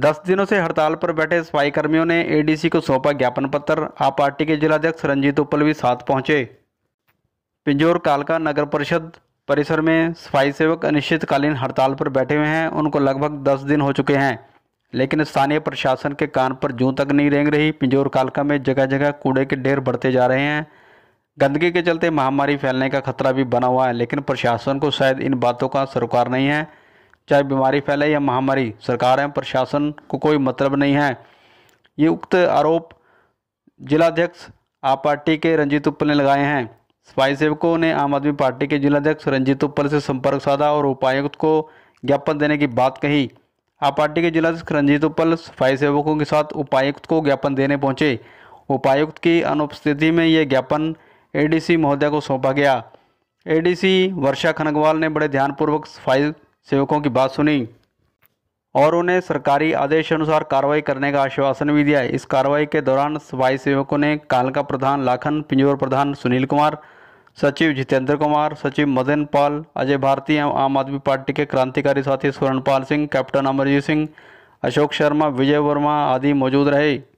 दस दिनों से हड़ताल पर बैठे सफाई कर्मियों ने एडीसी को सौंपा ज्ञापन पत्र आप पार्टी के जिलाध्यक्ष रंजीत उपल भी साथ पहुंचे पिंजौर कालका नगर परिषद परिसर में सफाई सेवक अनिश्चितकालीन हड़ताल पर बैठे हुए हैं उनको लगभग दस दिन हो चुके हैं लेकिन स्थानीय प्रशासन के कान पर जूं तक नहीं रेंग रही पिंजौर कालका में जगह जगह कूड़े के ढेर बढ़ते जा रहे हैं गंदगी के चलते महामारी फैलने का खतरा भी बना हुआ है लेकिन प्रशासन को शायद इन बातों का सरोकार नहीं है चाहे बीमारी फैले या महामारी सरकार एवं प्रशासन को कोई मतलब नहीं है ये उक्त आरोप जिलाध्यक्ष आप पार्टी के रंजीत उप्पल ने लगाए हैं सफाई सेवकों ने आम आदमी पार्टी के जिलाध्यक्ष रंजीत उप्पल से संपर्क साधा और उपायुक्त को ज्ञापन देने की बात कही आप पार्टी के जिलाध्यक्ष रंजीत उप्पल सफाई सेवकों के साथ उपायुक्त को ज्ञापन देने पहुंचे उपायुक्त की अनुपस्थिति में यह ज्ञापन एडीसी महोदय को सौंपा गया एडीसी वर्षा खनगवाल ने बड़े ध्यानपूर्वक सफाई सेवकों की बात सुनी और उन्हें सरकारी आदेश अनुसार कार्रवाई करने का आश्वासन भी दिया इस कार्रवाई के दौरान सफाई सेवकों ने कालका प्रधान लाखन पिंजोर प्रधान सुनील कुमार सचिव जितेंद्र कुमार सचिव मदन पाल अजय भारती एवं आम आदमी पार्टी के क्रांतिकारी साथी पाल सिंह कैप्टन अमरजीत सिंह अशोक शर्मा विजय वर्मा आदि मौजूद रहे